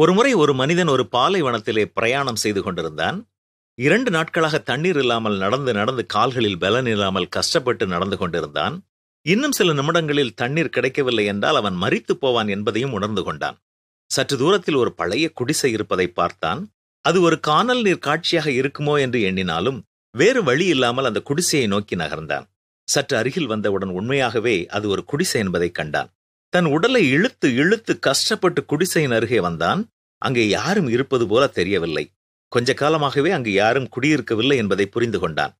ஒருமுறை ஒரு மனிதன் ஒரு பாலைவனத்திலே பிரயாணம் செய்து கொண்டிருந்தான் இரண்டு நாட்களாக தண்ணீர் இல்லாமல் நடந்து நடந்து கால்களில் பலன் இல்லாமல் கஷ்டப்பட்டு நடந்து கொண்டிருந்தான் இன்னும் சில நிமிடங்களில் தண்ணீர் கிடைக்கவில்லை என்றால் அவன் மறித்து போவான் என்பதையும் உணர்ந்து கொண்டான் சற்று தூரத்தில் ஒரு பழைய குடிசை இருப்பதை பார்த்தான் அது ஒரு காணல் நீர் காட்சியாக இருக்குமோ என்று எண்ணினாலும் வேறு வழி இல்லாமல் அந்த குடிசையை நோக்கி நகர்ந்தான் சற்று அருகில் வந்தவுடன் உண்மையாகவே அது ஒரு குடிசை என்பதை கண்டான் தன் உடலை இழுத்து இழுத்து கஷ்டப்பட்டு குடிசையின் அருகே வந்தான் அங்கே யாரும் இருப்பது போல தெரியவில்லை கொஞ்ச காலமாகவே அங்கு யாரும் குடியிருக்கவில்லை என்பதை புரிந்து கொண்டான்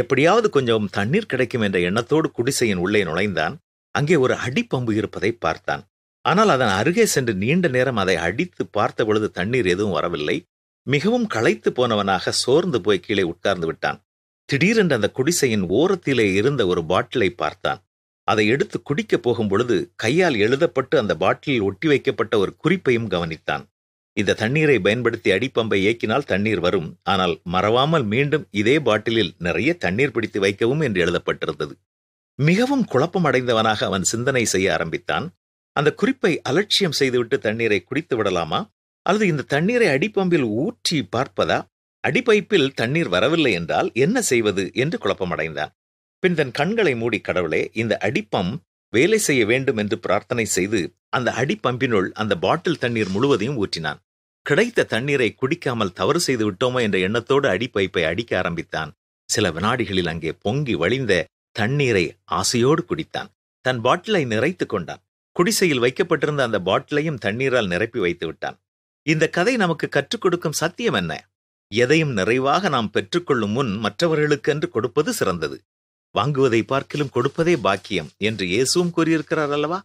எப்படியாவது கொஞ்சம் தண்ணீர் கிடைக்கும் என்ற எண்ணத்தோடு குடிசையின் உள்ளே நுழைந்தான் அங்கே ஒரு அடிப்பம்பு இருப்பதை பார்த்தான் ஆனால் அதன் அருகே சென்று நீண்ட நேரம் அதை அடித்து பார்த்த பொழுது தண்ணீர் எதுவும் வரவில்லை மிகவும் களைத்து போனவனாக சோர்ந்து போய் கீழே உட்கார்ந்து விட்டான் திடீரென்று அந்த குடிசையின் ஓரத்திலே இருந்த ஒரு பாட்டிலை பார்த்தான் அதை எடுத்து குடிக்கப் போகும் பொழுது கையால் எழுதப்பட்டு அந்த பாட்டிலில் ஒட்டி வைக்கப்பட்ட ஒரு குறிப்பையும் கவனித்தான் இந்த தண்ணீரை பயன்படுத்தி அடிப்பம்பை இயக்கினால் தண்ணீர் வரும் ஆனால் மறவாமல் மீண்டும் இதே பாட்டிலில் நிறைய தண்ணீர் பிடித்து வைக்கவும் என்று எழுதப்பட்டிருந்தது மிகவும் குழப்பம் அடைந்தவனாக அவன் சிந்தனை செய்ய ஆரம்பித்தான் அந்த குறிப்பை அலட்சியம் செய்துவிட்டு தண்ணீரை குடித்து விடலாமா அல்லது இந்த தண்ணீரை அடிப்பம்பில் ஊற்றி பார்ப்பதா அடிப்பைப்பில் தண்ணீர் வரவில்லை என்றால் என்ன செய்வது என்று குழப்பமடைந்தான் பின் தன் கண்களை மூடி கடவுளே இந்த அடிப்பம் வேலை செய்ய வேண்டும் என்று பிரார்த்தனை செய்து அந்த அடிப்பம்பினுள் அந்த பாட்டில் தண்ணீர் முழுவதையும் ஊற்றினான் கிடைத்த தண்ணீரை குடிக்காமல் தவறு செய்து விட்டோமோ என்ற எண்ணத்தோடு அடிப்பைப்பை அடிக்க ஆரம்பித்தான் சில வினாடிகளில் அங்கே பொங்கி வழிந்த தண்ணீரை ஆசையோடு குடித்தான் தன் பாட்டிலை நிறைத்து கொண்டான் குடிசையில் வைக்கப்பட்டிருந்த அந்த பாட்டிலையும் தண்ணீரால் நிரப்பி வைத்து விட்டான் இந்த கதை நமக்கு கற்றுக் கொடுக்கும் சத்தியம் என்ன எதையும் நிறைவாக நாம் பெற்றுக்கொள்ளும் முன் மற்றவர்களுக்கென்று கொடுப்பது சிறந்தது வாங்குவதை பார்க்கிலும் கொடுப்பதே பாக்கியம் என்று இயேசுவும் கூறியிருக்கிறார் அல்லவா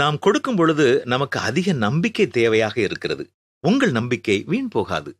நாம் கொடுக்கும் பொழுது நமக்கு அதிக நம்பிக்கை தேவையாக இருக்கிறது உங்கள் நம்பிக்கை வீண் போகாது